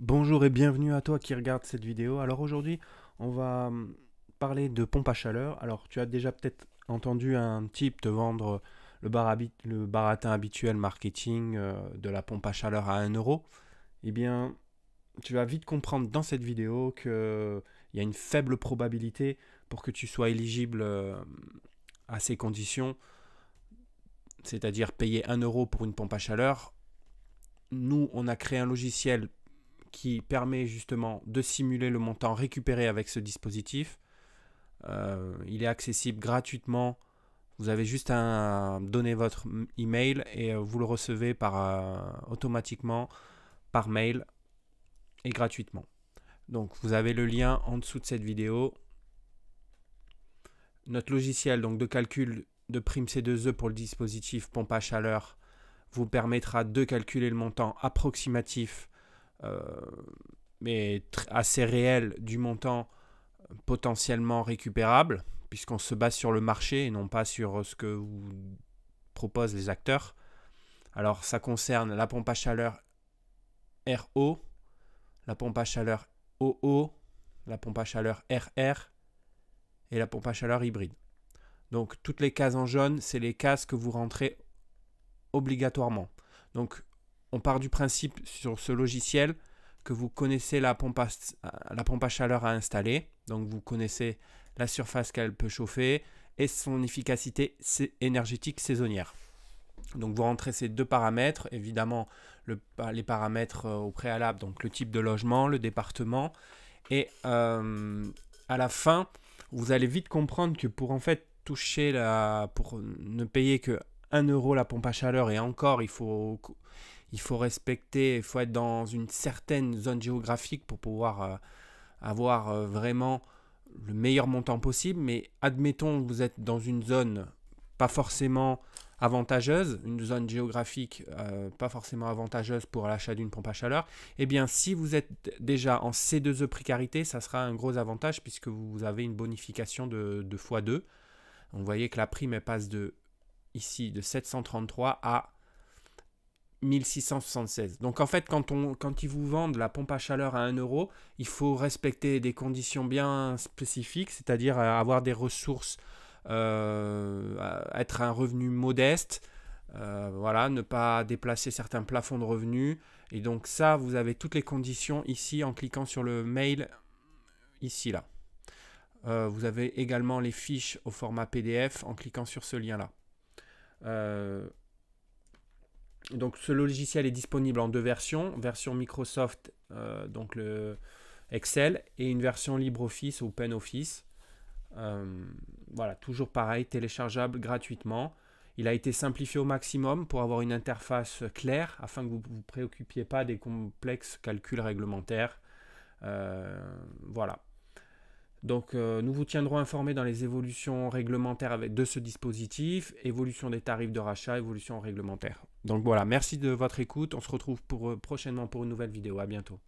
Bonjour et bienvenue à toi qui regarde cette vidéo. Alors aujourd'hui, on va hum, parler de pompe à chaleur. Alors tu as déjà peut-être entendu un type te vendre le, le baratin habituel marketing euh, de la pompe à chaleur à 1 euro. Eh bien, tu vas vite comprendre dans cette vidéo qu'il y a une faible probabilité pour que tu sois éligible hum, à ces conditions, c'est-à-dire payer 1 euro pour une pompe à chaleur. Nous, on a créé un logiciel qui permet justement de simuler le montant récupéré avec ce dispositif. Euh, il est accessible gratuitement. Vous avez juste à donner votre email et euh, vous le recevez par, euh, automatiquement par mail et gratuitement. Donc vous avez le lien en dessous de cette vidéo. Notre logiciel donc, de calcul de prime C2E pour le dispositif pompe à chaleur vous permettra de calculer le montant approximatif euh, mais assez réel du montant euh, potentiellement récupérable, puisqu'on se base sur le marché et non pas sur euh, ce que vous proposent les acteurs. Alors ça concerne la pompe à chaleur RO, la pompe à chaleur OO, la pompe à chaleur RR et la pompe à chaleur hybride. Donc toutes les cases en jaune, c'est les cases que vous rentrez obligatoirement. Donc on part du principe sur ce logiciel que vous connaissez la pompe à, la pompe à chaleur à installer, donc vous connaissez la surface qu'elle peut chauffer et son efficacité énergétique saisonnière. Donc vous rentrez ces deux paramètres, évidemment les paramètres euh, au préalable, donc le type de logement, le département, et euh, à la fin, vous allez vite comprendre que pour en fait toucher la, pour ne payer que 1 euro la pompe à chaleur et encore il faut il faut respecter, il faut être dans une certaine zone géographique pour pouvoir euh, avoir euh, vraiment le meilleur montant possible. Mais admettons que vous êtes dans une zone pas forcément avantageuse, une zone géographique euh, pas forcément avantageuse pour l'achat d'une pompe à chaleur, eh bien si vous êtes déjà en C2E précarité, ça sera un gros avantage puisque vous avez une bonification de, de x2. Vous voyez que la prime passe de ici de 733 à 1676. Donc en fait, quand, on, quand ils vous vendent la pompe à chaleur à 1 euro, il faut respecter des conditions bien spécifiques, c'est-à-dire euh, avoir des ressources, euh, être un revenu modeste, euh, voilà, ne pas déplacer certains plafonds de revenus. Et donc ça, vous avez toutes les conditions ici en cliquant sur le mail ici là. vous avez également les fiches au format PDF en cliquant sur ce lien là donc ce logiciel est disponible en deux versions, version Microsoft, euh, donc le Excel, et une version LibreOffice ou PenOffice. Euh, voilà, toujours pareil, téléchargeable gratuitement. Il a été simplifié au maximum pour avoir une interface claire afin que vous ne vous préoccupiez pas des complexes calculs réglementaires. Euh, voilà. Donc euh, nous vous tiendrons informés dans les évolutions réglementaires avec, de ce dispositif, évolution des tarifs de rachat, évolution réglementaire. Donc voilà, merci de votre écoute, on se retrouve euh, prochainement pour une nouvelle vidéo, à bientôt.